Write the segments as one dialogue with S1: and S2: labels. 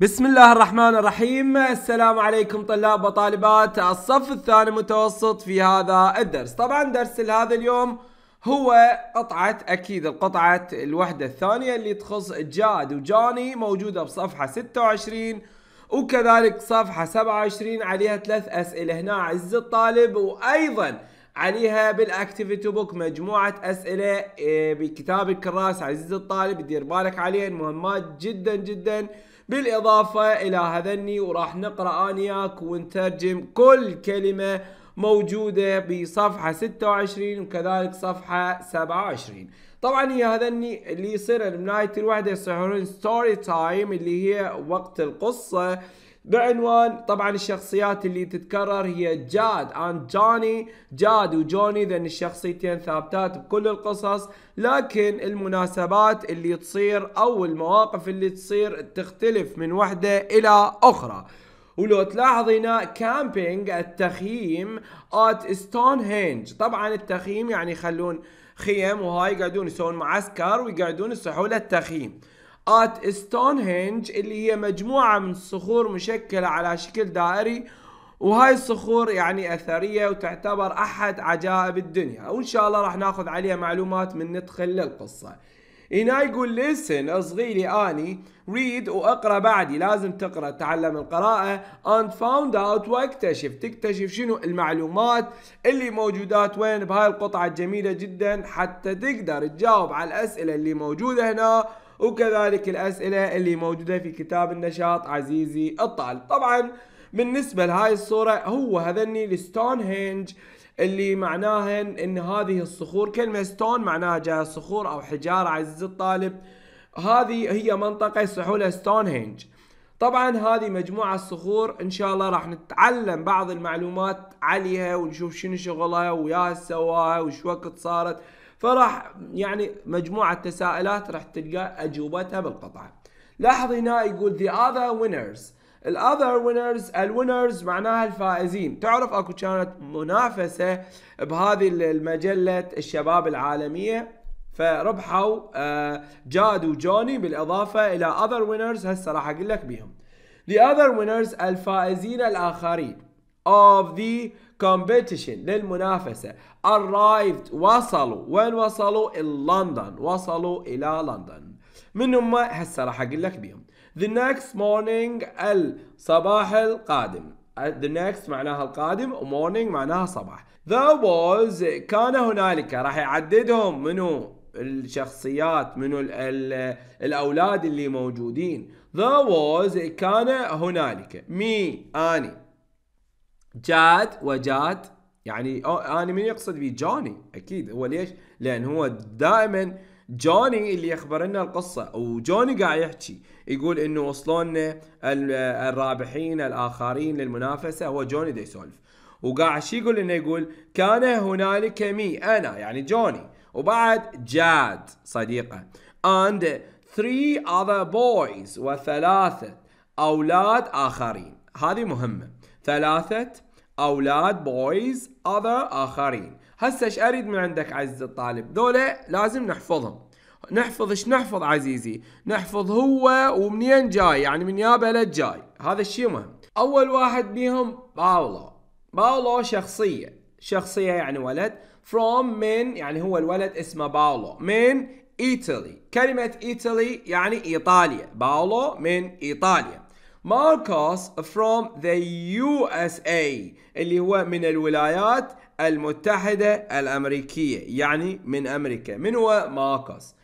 S1: بسم الله الرحمن الرحيم السلام عليكم طلاب وطالبات الصف الثاني متوسط في هذا الدرس طبعا درس لهذا اليوم هو قطعة أكيد القطعة الوحدة الثانية اللي تخص جاد وجاني موجودة بصفحة 26 وكذلك صفحة 27 عليها ثلاث أسئلة هنا عز الطالب وأيضا عليها بالاكتيفيتي بوك مجموعه اسئله إيه، بكتاب الكراس عزيز الطالب دير بالك عليها مهمات جدا جدا بالإضافة إلى هذني وراح نقرأ أنياك ونترجم كل كلمة موجودة بصفحة 26 وكذلك صفحة 27 طبعا هي هذني اللي يصير بنهاية الوحدة يصيرون ستوري تايم اللي هي وقت القصة بعنوان طبعا الشخصيات اللي تتكرر هي جاد اند جوني جاد وجوني ذن الشخصيتين ثابتات بكل القصص لكن المناسبات اللي تصير او المواقف اللي تصير تختلف من وحده الى اخرى ولو تلاحظ هنا كامبينج التخييم ات ستون هينج طبعا التخييم يعني يخلون خيم وهاي يقعدون يسوون معسكر ويقعدون يصحوا للتخييم ات ستونهنج اللي هي مجموعة من الصخور مشكلة على شكل دائري وهاي الصخور يعني اثرية وتعتبر احد عجائب الدنيا وان شاء الله راح ناخذ عليها معلومات من ندخل للقصة هنا يقول لسن اصغيلي اني ريد واقرا بعدي لازم تقرا تعلم القراءة اند فاوند اوت واكتشف تكتشف شنو المعلومات اللي موجودات وين بهاي القطعة الجميلة جدا حتى تقدر تجاوب على الاسئلة اللي موجودة هنا وكذلك الأسئلة اللي موجودة في كتاب النشاط عزيزي الطالب طبعا بالنسبة لهاي الصورة هو هذني الستون هينج اللي معناهن ان هذه الصخور كلمة ستون معناها جاء صخور او حجارة عزيزي الطالب هذه هي منطقة يصلحوا ستون هينج طبعا هذه مجموعة الصخور ان شاء الله راح نتعلم بعض المعلومات عليها ونشوف شنو شغلها وياها سواها وش وقت صارت فراح يعني مجموعة تساؤلات راح تلقى أجوبتها بالقطعة لاحظ هنا يقول the other winners الاذر وينرز الوينرز معناها الفائزين تعرف اكو كانت منافسه بهذه المجله الشباب العالميه فربحوا آه، جاد وجوني بالاضافه الى اذر وينرز هسه راح اقول لك بيهم The other winners الفائزين الاخرين of the كومبيتيشن للمنافسة arrived وصلوا وين وصلوا؟ لندن وصلوا إلى لندن من هم هسه راح أقول لك بيهم the next morning الصباح القادم the next معناها القادم morning معناها صباح there was كان هنالك راح يعددهم منو الشخصيات منو ال الأولاد اللي موجودين there was كان هنالك me أني جاد وجاد يعني انا من يقصد بيه جوني اكيد هو ليش؟ لان هو دائما جوني اللي يخبر لنا القصه وجوني قاعد يحكي يقول انه وصلوا لنا الرابحين الاخرين للمنافسه هو جوني دا يسولف وقاعد شي يقول انه يقول كان هنالك مي انا يعني جوني وبعد جاد صديقه اند ثري اذر بويز وثلاثه اولاد اخرين هذه مهمه ثلاثة أولاد بويز أذر آخرين هسه ايش أريد من عندك عزيز الطالب ذولا لازم نحفظهم نحفظ ايش نحفظ عزيزي نحفظ هو ومنين جاي يعني من يا بلد جاي هذا الشيء مهم أول واحد بيهم باولو باولو شخصية شخصية يعني ولد from من يعني هو الولد اسمه باولو من ايطالي كلمة ايطالي يعني ايطاليا باولو من ايطاليا ماركوس from the USA اللي هو من الولايات المتحدة الأمريكية يعني من أمريكا من هو ماركوس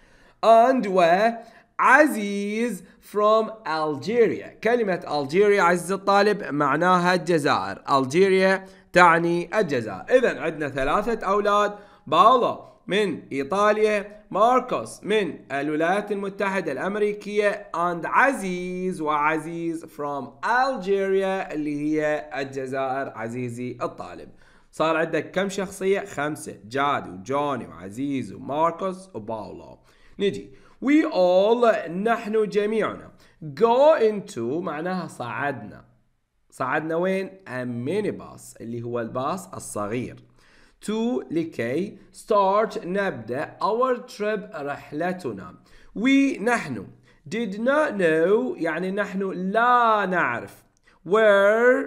S1: and و عزيز from Algeria كلمة Algeria عزيز الطالب معناها الجزائر Algeria تعني الجزائر إذا عندنا ثلاثة أولاد باولا من إيطاليا ماركوس من الولايات المتحدة الأمريكية and عزيز وعزيز from Algeria اللي هي الجزائر عزيزي الطالب صار عندك كم شخصية؟ خمسة جاد وجوني وعزيز وماركوس وباولا نجي we all نحن جميعنا go into معناها صعدنا صعدنا وين؟ a minibus اللي هو الباص الصغير to لكي start نبدأ our trip رحلتنا we نحن did not know يعني نحن لا نعرف where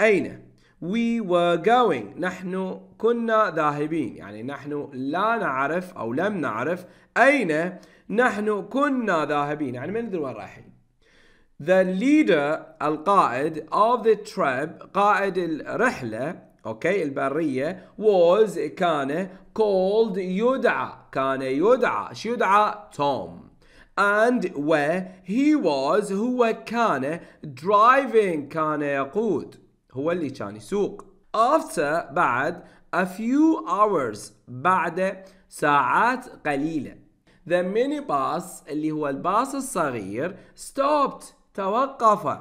S1: أين we were going نحن كنا ذاهبين يعني نحن لا نعرف أو لم نعرف أين نحن كنا ذاهبين يعني ما ندري وين رايحين The leader القائد of the trip قائد الرحلة اوكي البريه was كان called يدعى كان يدعى شو يدعى توم and where he was هو كان driving كان يقود هو اللي كان يسوق after بعد a few hours بعد ساعات قليلة the minibus اللي هو الباص الصغير stopped توقف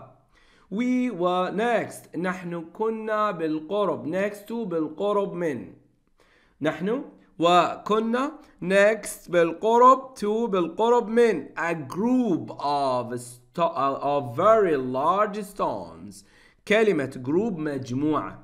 S1: we were next نحن كنا بالقرب next to بالقرب من نحن وكنا next بالقرب to بالقرب من a group of of very large stones كلمة group مجموعة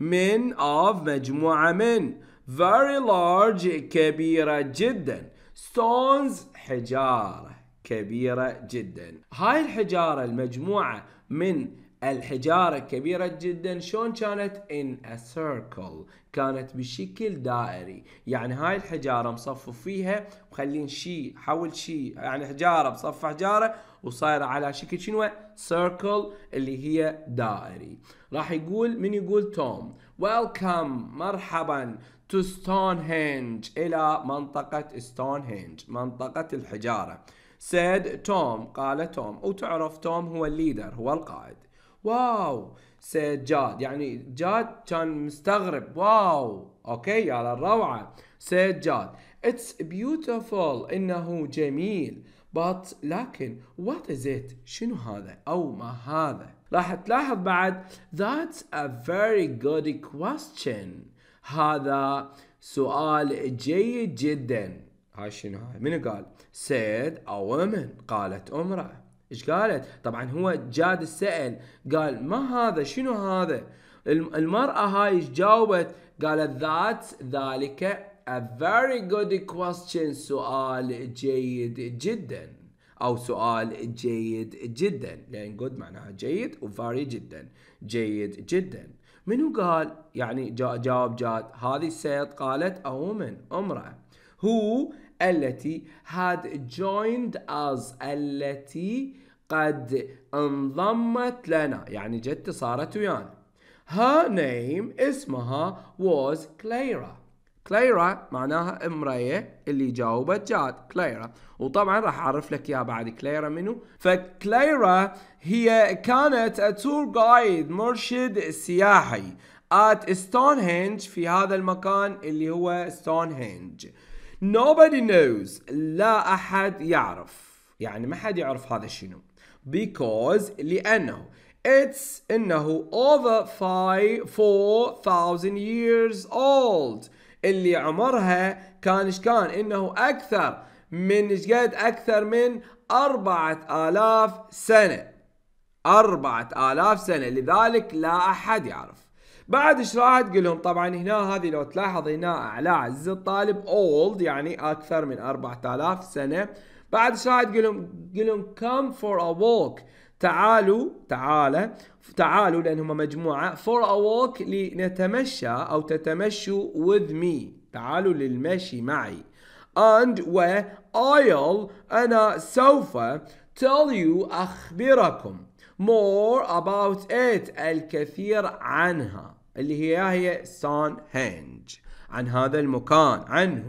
S1: من of مجموعة من very large كبيرة جدا stones حجارة كبيرة جدا هاي الحجارة المجموعة من الحجارة كبيرة جدا شلون كانت in a circle كانت بشكل دائري يعني هاي الحجارة مصفف فيها مخلين شي حول شي يعني حجارة بصف حجارة وصايرة على شكل شنو circle اللي هي دائري راح يقول من يقول توم ويلكم مرحبا ستون Stonehenge إلى منطقة Stonehenge منطقة الحجارة said Tom قال توم وتعرف توم هو الليدر هو القائد واو said جاد يعني جاد كان مستغرب واو اوكي يا للروعة said جاد it's beautiful انه جميل but لكن what is it شنو هذا او ما هذا راح تلاحظ بعد that's a very good question هذا سؤال جيد جدا هاي شنو هاي منو قال سيد a woman قالت امرأة ايش قالت طبعا هو جاد السأل قال ما هذا شنو هذا المرأة هاي ايش جاوبت قالت ذات ذلك a very good question سؤال جيد جدا او سؤال جيد جدا لان good معناها جيد و very جدا جيد جدا منو قال يعني جاوب جاد هذه سيد قالت a woman امرأة who التي had joined us التي قد انضمت لنا يعني جت صارت ويانا her name اسمها was Clara كليرا معناها امرية اللي جاوبت جاد كليرا وطبعا راح اعرف لك اياها بعد كليرا منو فكليرا هي كانت تور جايد مرشد سياحي at Stonehenge في هذا المكان اللي هو Stonehenge Nobody knows لا أحد يعرف يعني ما حد يعرف هذا شنو because لأنه it's إنه over 4000 years old اللي عمرها كان إيش كان إنه أكثر من إيش قد أكثر من 4000 سنة 4000 سنة لذلك لا أحد يعرف بعد ايش راح تقول لهم طبعا هنا هذه لو تلاحظ هنا اعلى عز الطالب اولد يعني اكثر من 4000 سنه بعد ايش راح تقول لهم تقول لهم come for a walk تعالوا تعالى تعالوا لان هم مجموعه for a walk لنتمشى او تتمشوا with me تعالوا للمشي معي and و I'll أنا سوف tell you أخبركم more about it الكثير عنها اللي هي هي سان هينج عن هذا المكان عنه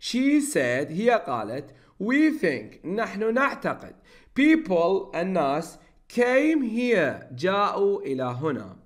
S1: she said هي قالت we think نحن نعتقد people الناس came here جاءوا إلى هنا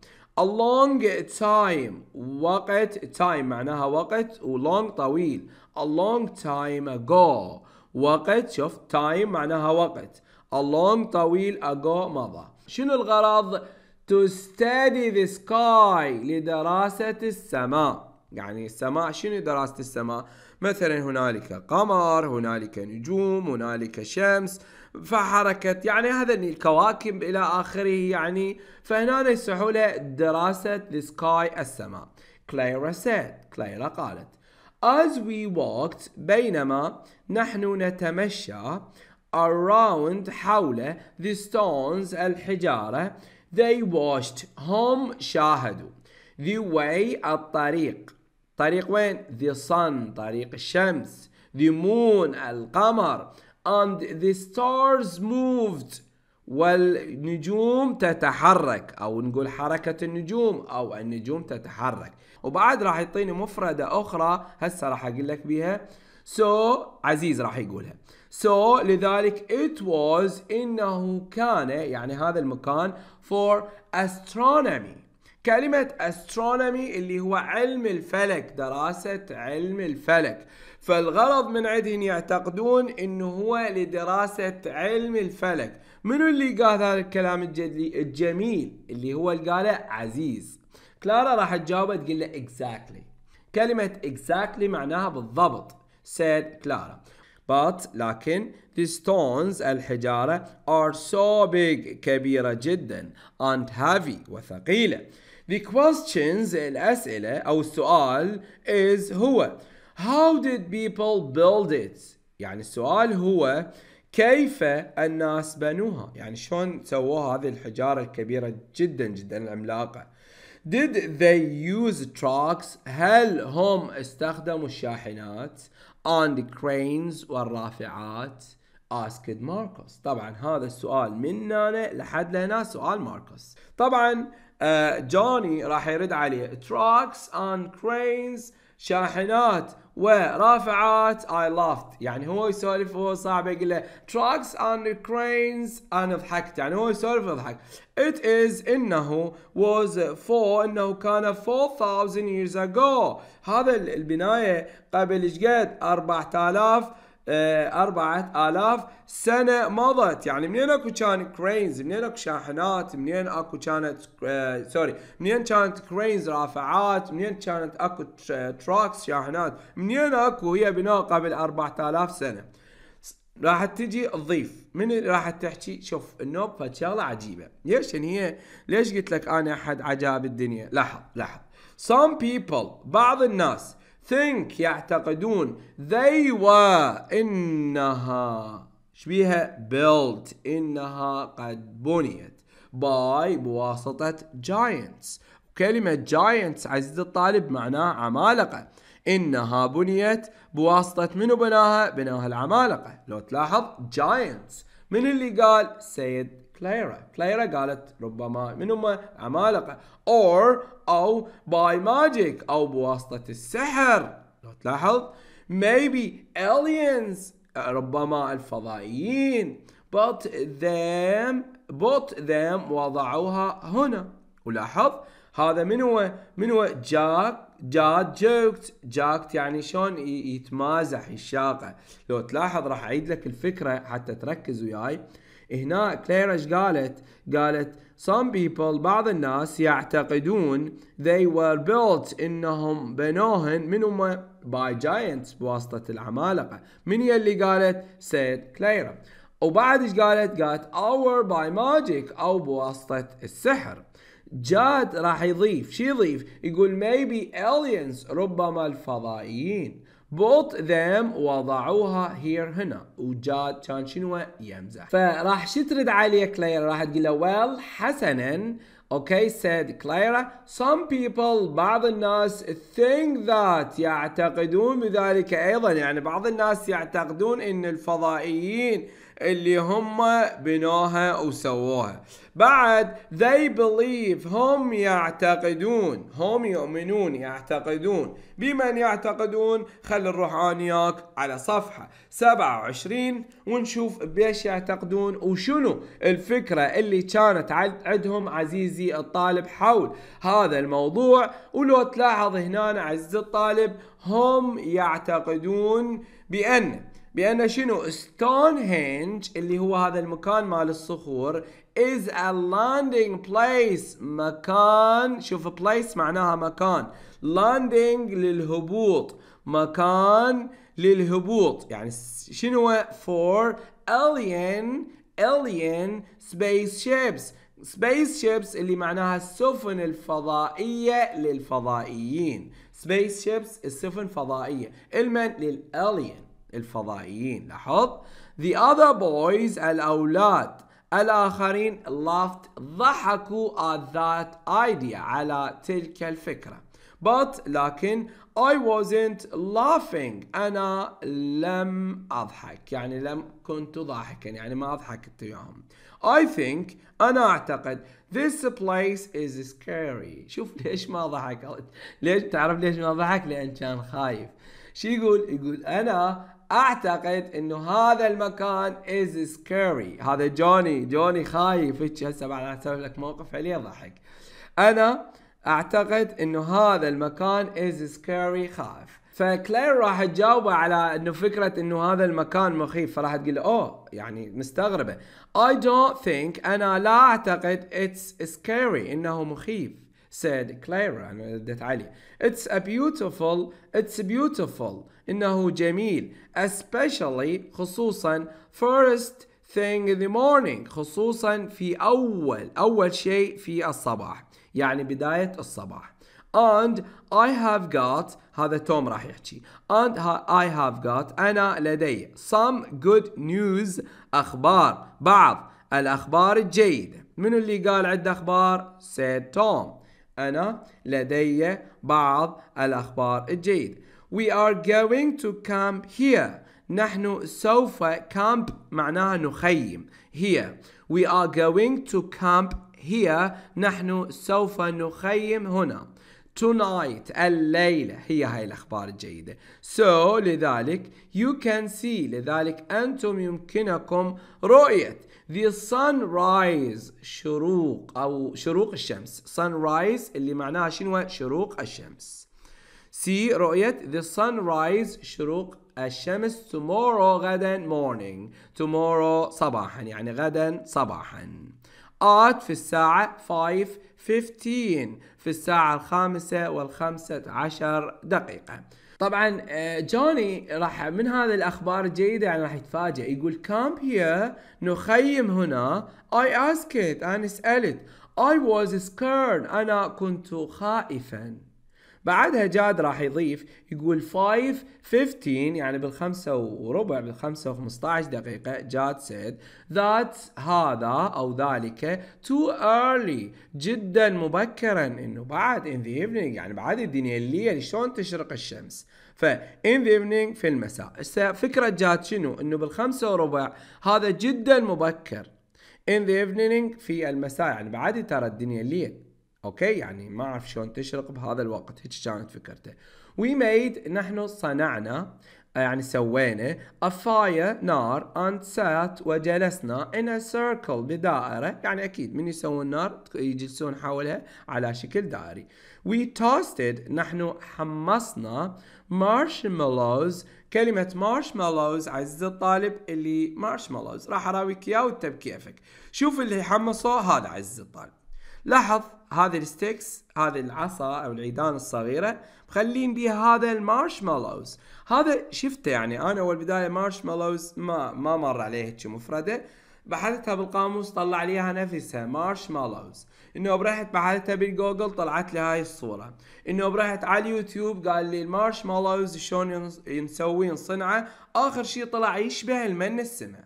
S1: a long time وقت time معناها وقت ولونج طويل a long time ago وقت شوف time معناها وقت a long طويل ago مضى شنو الغرض to study the sky لدراسة السماء يعني السماء شنو دراسة السماء مثلا هنالك قمر هنالك نجوم هنالك شمس فحركة يعني هذا الكواكب إلى آخره يعني فهنا له دراسة the sky السماء كلايرا said كلايرا قالت as we walked بينما نحن نتمشى around حول the stones الحجارة They watched هم شاهدوا The way الطريق طريق وين؟ The sun طريق الشمس The moon القمر And the stars moved والنجوم تتحرك او نقول حركة النجوم او النجوم تتحرك وبعد راح يعطيني مفردة اخرى هسه راح اقول لك بيها So عزيز راح يقولها. So لذلك it was إنه كان يعني هذا المكان for astronomy. كلمة astronomy اللي هو علم الفلك دراسة علم الفلك فالغرض من عندهم يعتقدون انه هو لدراسة علم الفلك منو اللي قال هذا الكلام الجميل اللي هو اللي قاله عزيز كلارا راح تجاوبه تقول له exactly كلمة exactly معناها بالضبط said Clara. But لكن the stones الحجارة are so big كبيرة جدا and heavy وثقيلة. The questions الأسئلة أو السؤال is هو How did people build it? يعني السؤال هو كيف الناس بنوها؟ يعني شلون سووها هذه الحجارة الكبيرة جدا جدا العملاقة؟ Did they use trucks هل هم استخدموا الشاحنات on the cranes والرافعات asked Marcus. طبعا هذا السؤال من هنا لحد لهنا سؤال ماركوس طبعا آه، جوني راح يرد عليه trucks and cranes شاحنات ورافعات I laughed يعني هو يسولف وهو صعب يقول له trucks and cranes انا ضحكت يعني هو يسولف ويضحك it is انه was for انه كان 4000 years ago هذا البنايه قبل ايش قد 4000 آه، أربعة آلاف سنة مضت يعني منين أكو كان كرينز منين أكو شاحنات منين أكو كانت آه سوري منين كانت كرينز رافعات منين كانت أكو تراكس آه، شاحنات منين أكو هي بناء قبل أربعة آلاف سنة راح تجي تضيف من راح تحكي شوف النوب فشغله عجيبه ليش هي ليش قلت لك انا احد عجائب الدنيا لاحظ لاحظ some people بعض الناس think يعتقدون they were إنها شبيها built إنها قد بنيت by بواسطة giants كلمة giants عزيز الطالب معناها عمالقة إنها بنيت بواسطة منو بناها؟ بناها العمالقة لو تلاحظ giants من اللي قال سيد بلايرا بلايرا قالت ربما من هم عمالقة or أو by magic أو بواسطة السحر لو تلاحظ maybe aliens ربما الفضائيين but them but them وضعوها هنا ولاحظ هذا من هو من هو جاك جاد جوكت جاكت يعني شلون يتمازح الشاقة لو تلاحظ راح اعيد لك الفكرة حتى تركز وياي هنا كلير ايش قالت؟ قالت some people بعض الناس يعتقدون they were built انهم بنوهن من هم by giants بواسطة العمالقة من يلي قالت said كليرا وبعد ايش قالت قالت our by magic او بواسطة السحر جاد راح يضيف شي يضيف يقول maybe aliens ربما الفضائيين Both them وضعوها here هنا وجاد كان شنو يمزح فراح شو ترد عليه كليرا راح تقول له well حسنا اوكي said كليرا some people بعض الناس think that يعتقدون بذلك ايضا يعني بعض الناس يعتقدون ان الفضائيين اللي هم بنوها وسووها بعد they believe هم يعتقدون هم يؤمنون يعتقدون بمن يعتقدون خل نروح انا وياك على صفحه 27 ونشوف بيش يعتقدون وشنو الفكره اللي كانت عندهم عزيزي الطالب حول هذا الموضوع ولو تلاحظ هنا عزيزي الطالب هم يعتقدون بأن بأن شنو ستون هينج اللي هو هذا المكان مال الصخور is a landing place مكان شوف place معناها مكان landing للهبوط مكان للهبوط يعني شنو for alien alien space ships space ships اللي معناها السفن الفضائية للفضائيين space ships السفن الفضائية المن للالين الفضائيين لاحظ the other boys الأولاد الآخرين laughed ضحكوا at that idea على تلك الفكرة but لكن I wasn't laughing أنا لم أضحك يعني لم كنت ضاحكا يعني ما أضحكت وياهم I think أنا أعتقد this place is scary شوف ليش ما ضحك ليش تعرف ليش ما ضحك لأن كان خايف شو يقول يقول أنا اعتقد انه هذا المكان از سكيري هذا جوني جوني خايف هسه بعد انا اسوي لك موقف عليه ضحك انا اعتقد انه هذا المكان از سكيري خايف فكلير راح تجاوبه على انه فكره انه هذا المكان مخيف فراح تقول له اوه يعني مستغربه اي دونت ثينك انا لا اعتقد اتس سكيري انه مخيف said Clara أنا ردت علي It's a beautiful It's beautiful إنه جميل especially خصوصا first thing in the morning خصوصا في أول أول شيء في الصباح يعني بداية الصباح and I have got هذا توم راح يحكي and I have got أنا لدي some good news أخبار بعض الأخبار الجيدة من اللي قال عد أخبار said توم أنا لدي بعض الأخبار الجيد We are going to camp here. نحن سوف camp معناها نخيم here. We are going to camp here. نحن سوف نخيم هنا. Tonight الليلة هي هاي الأخبار الجيدة. So لذلك you can see لذلك أنتم يمكنكم رؤية The sunrise شروق أو شروق الشمس sunrise اللي معناها شنو شروق الشمس سي رؤية the sunrise شروق الشمس tomorrow غدا morning tomorrow صباحا يعني غدا صباحا at في الساعة 5 15 في الساعة الخامسة والخمسة عشر دقيقة طبعا آه، جوني راح من هذه الاخبار الجيده يعني راح يتفاجئ يقول كامب هي نخيم هنا اي اسكت انا سالت اي واز سكيرد انا كنت خائفا بعدها جاد راح يضيف يقول 5:15 يعني بالخمسة وربع بالخمسة و15 دقيقة جاد سيد ذات هذا أو ذلك too early جدا مبكرا انه بعد in the evening يعني بعد الدنيا الليل شلون تشرق الشمس ف in the evening في المساء فكرة جاد شنو انه بالخمسة وربع هذا جدا مبكر in the evening في المساء يعني بعد ترى الدنيا الليل اوكي يعني ما اعرف شلون تشرق بهذا الوقت هيك كانت فكرته وي ميد نحن صنعنا آه، يعني سوينا افاير نار اند سات وجلسنا in a circle بدائرة يعني أكيد من يسوون نار يجلسون حولها على شكل دائري وي توستد نحن حمصنا مارشميلوز كلمة مارشميلوز عزيز الطالب اللي مارشميلوز راح أراويك إياه وأنت بكيفك شوف اللي حمصوه هذا عزيز الطالب لاحظ هذه الستيكس هذه العصا او العيدان الصغيره مخلين بها هذا المارشمالوز هذا شفته يعني انا اول بدايه مارشمالوز ما ما مر عليه هيك مفرده بحثتها بالقاموس طلع لي اياها نفسها مارشمالوز انه برحت بحثتها بالجوجل طلعت لي هاي الصوره انه برحت على اليوتيوب قال لي المارشمالوز شلون نسوي صنعه اخر شيء طلع يشبه المن السما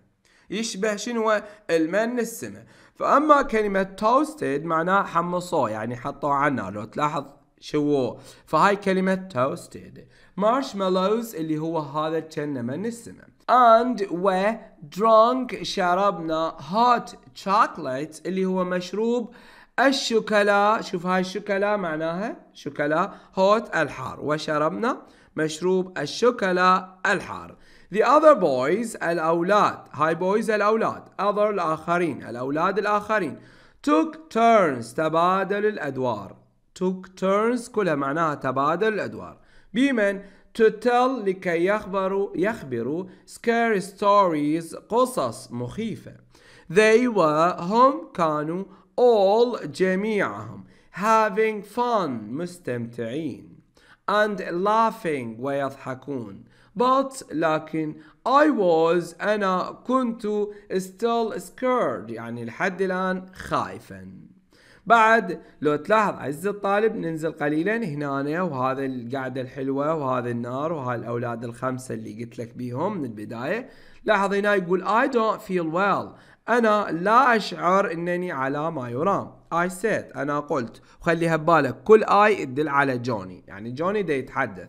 S1: يشبه شنو المن السما فأما كلمة توستد معناها حمصوه يعني حطوه النار لو تلاحظ شووه فهاي كلمة توستد مارشميلوز اللي هو هذا كنا من السماء and و drunk شربنا hot chocolate اللي هو مشروب الشوكولا شوف هاي الشوكولا معناها شوكولا hot الحار وشربنا مشروب الشوكولا الحار The other boys الأولاد هاي boys الأولاد other الآخرين الأولاد الآخرين took turns تبادل الأدوار took turns كلها معناها تبادل الأدوار بمن to tell لكي يخبروا يخبروا scary stories قصص مخيفة they were هم كانوا all جميعهم having fun مستمتعين and laughing ويضحكون but لكن I was أنا كنت still scared يعني لحد الآن خايفا بعد لو تلاحظ عز الطالب ننزل قليلا هنا وهذا القعدة الحلوة وهذا النار وهاي الأولاد الخمسة اللي قلت لك بيهم من البداية لاحظ هنا يقول I don't feel well أنا لا أشعر أنني على ما يرام I said أنا قلت وخليها ببالك كل I تدل على جوني يعني جوني ده يتحدث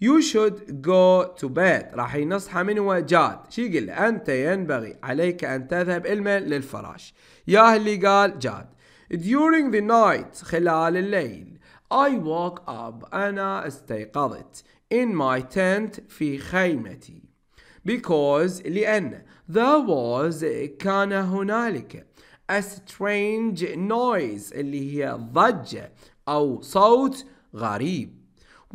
S1: يو شود جو تو بيد راح ينصحه من هو جاد شو يقول له أنت ينبغي عليك أن تذهب الما للفراش يا اللي قال جاد during the night خلال الليل I woke up أنا استيقظت in my tent في خيمتي because لأن there was كان هنالك a strange noise اللي هي ضجة أو صوت غريب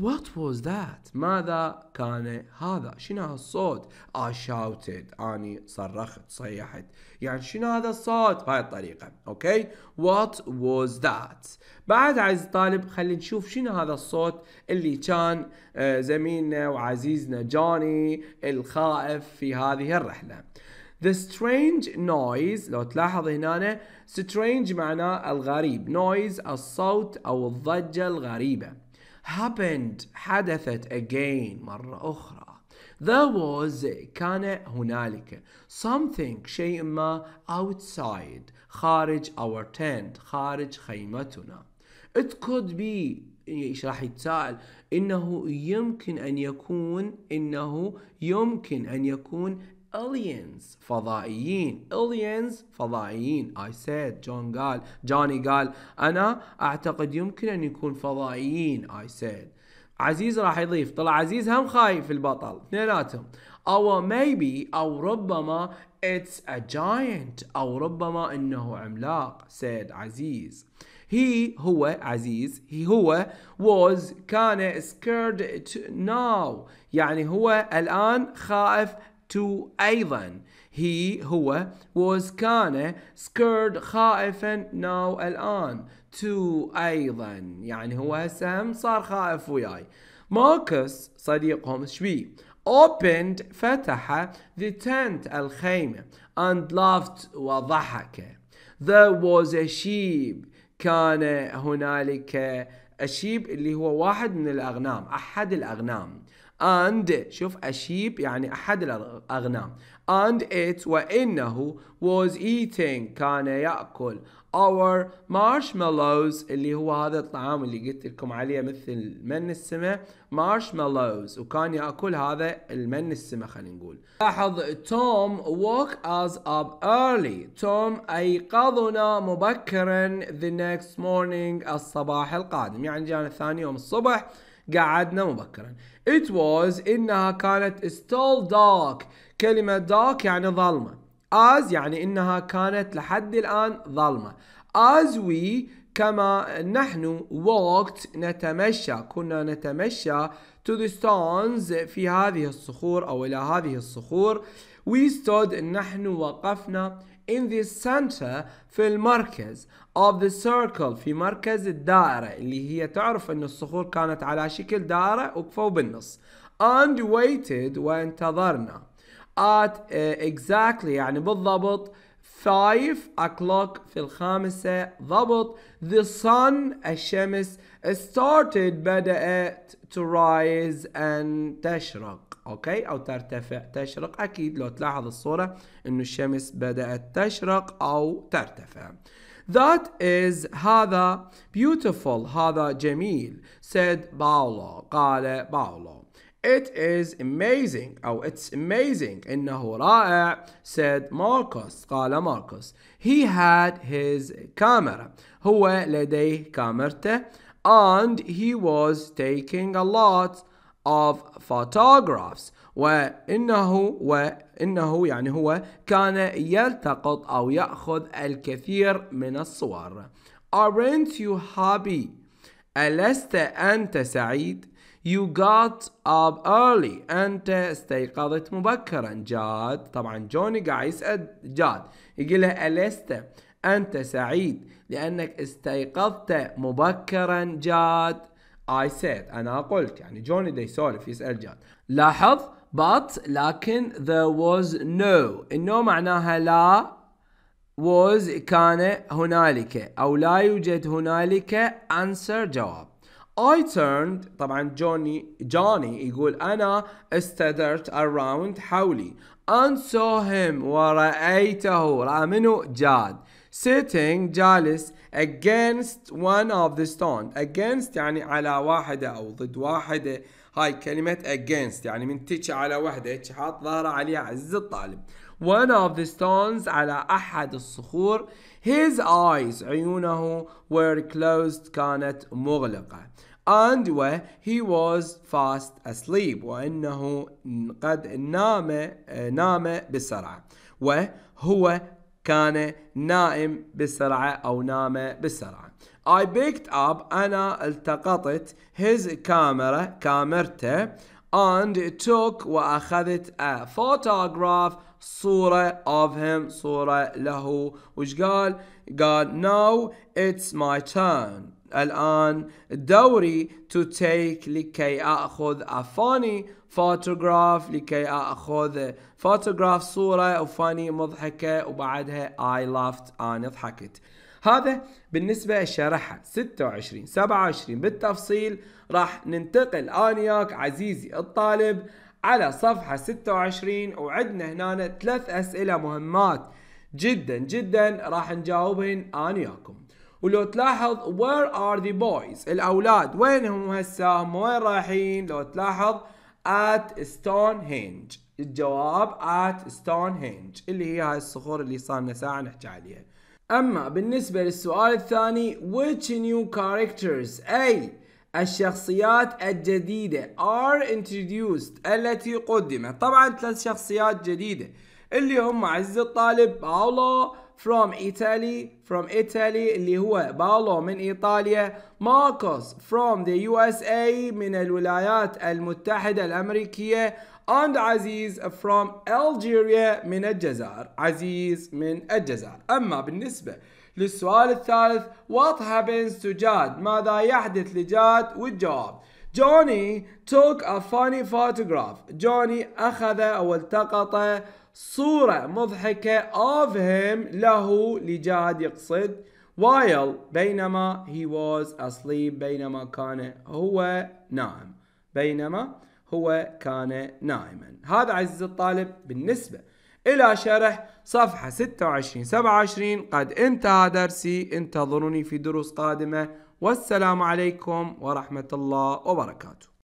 S1: What was that? ماذا كان هذا؟ شنو هالصوت؟ I shouted. أني صرخت صيحت. يعني شنو هذا الصوت؟ بهاي الطريقة. أوكي؟ What was that? بعد عزيزي الطالب خلينا نشوف شنو هذا الصوت اللي كان آه، زميلنا وعزيزنا جوني الخائف في هذه الرحلة. The strange noise لو تلاحظ هنا strange معناه الغريب noise الصوت أو الضجة الغريبة happened حدثت again مرة أخرى there was كان هنالك something شيء ما outside خارج our tent خارج خيمتنا it could be ايش راح يتساءل انه يمكن ان يكون انه يمكن ان يكون aliens فضائيين aliens فضائيين I said جون قال جوني قال أنا أعتقد يمكن أن يكون فضائيين I said عزيز راح يضيف طلع عزيز هم خايف البطل اثنيناتهم أو maybe أو ربما it's a giant أو ربما إنه عملاق said عزيز he هو عزيز he هو was كان scared to now يعني هو الآن خائف to أيضا he هو was كان scared خائفا now الآن to أيضا يعني هو هسه هم صار خائف وياي ماركوس صديقهم شبيه opened فتح the tent الخيمة and laughed وضحك there was a sheep كان هنالك الشيب اللي هو واحد من الأغنام أحد الأغنام and شوف a sheep يعني أحد الأغنام and it وإنه was eating كان يأكل our marshmallows اللي هو هذا الطعام اللي قلت لكم عليه مثل من السماء marshmallows وكان يأكل هذا المن السماء خلينا نقول لاحظ توم woke us up early توم أيقظنا مبكرا the next morning الصباح القادم يعني جانا ثاني يوم الصبح قعدنا مبكرا it was إنها كانت still dark كلمة dark يعني ظلمة as يعني إنها كانت لحد الآن ظلمة as we كما نحن walked نتمشى كنا نتمشى to the stones في هذه الصخور أو إلى هذه الصخور we stood نحن وقفنا in the center في المركز of the circle في مركز الدائرة اللي هي تعرف أن الصخور كانت على شكل دائرة وقفوا بالنص and waited وانتظرنا at uh, exactly يعني بالضبط 5 o'clock في الخامسة ضبط the sun الشمس started بدأت to rise and تشرق اوكي او ترتفع تشرق اكيد لو تلاحظ الصورة انه الشمس بدأت تشرق او ترتفع That is هذا beautiful هذا جميل said باولو قال باولو It is amazing أو oh, it's amazing إنه رائع said Marcus. قال ماركوس He had his camera هو لديه كاميرته and he was taking a lot of photographs وإنه وإنه يعني هو كان يلتقط أو يأخذ الكثير من الصور Aren't you happy? ألست أنت سعيد؟ You got up early. أنت استيقظت مبكرا. جاد طبعا جوني قاعد يسأل جاد يقول له ألست أنت سعيد لأنك استيقظت مبكرا جاد I said أنا قلت يعني جوني ده يسولف يسأل جاد لاحظ but لكن there was no إنه معناها لا was كان هنالك أو لا يوجد هنالك answer جواب I turned طبعا جوني جوني يقول أنا استدرت around حولي and saw him ورأيته رأى منه جاد sitting جالس against one of the stone against يعني على واحدة أو ضد واحدة هاي كلمة against يعني من تيتش على وحدة تيتش حاط ظهره عليها عز الطالب one of the stones على أحد الصخور his eyes عيونه were closed كانت مغلقة and he was fast asleep وإنه قد نام نام بسرعة وهو كان نائم بسرعة أو نام بسرعة I picked up أنا التقطت his camera كاميرته and took وأخذت a photograph صورة of him صورة له وش قال؟ قال now it's my turn الآن دوري to take لكي أخذ a funny photograph لكي أخذ photograph صورة وفاني مضحكة وبعدها I laughed أنا ضحكت هذا بالنسبة شرحها 26 27 بالتفصيل راح ننتقل آنياك عزيزي الطالب على صفحة 26 وعندنا هنا ثلاث أسئلة مهمات جدا جدا راح نجاوبهن آنياكم ولو تلاحظ where are the boys الأولاد وين هم هسه هم وين رايحين لو تلاحظ at Stonehenge الجواب at Stonehenge اللي هي هاي الصخور اللي صار لنا ساعة نحكي عليها أما بالنسبة للسؤال الثاني which new characters أي الشخصيات الجديدة are introduced التي قدمت طبعا ثلاث شخصيات جديدة اللي هم عز الطالب باولو from Italy from Italy اللي هو باولو من إيطاليا ماركوس from the USA من الولايات المتحدة الأمريكية and عزيز from Algeria من الجزائر عزيز من الجزائر أما بالنسبة للسؤال الثالث what happens to Jad ماذا يحدث لجاد والجواب جوني took a funny photograph جوني أخذ أو التقط صورة مضحكة of him له لجاد يقصد while بينما he was asleep بينما كان هو نائم بينما هو كان نائما هذا عزيزي الطالب بالنسبة إلى شرح صفحة 26 27 قد انتهى درسي انتظروني في دروس قادمة والسلام عليكم ورحمة الله وبركاته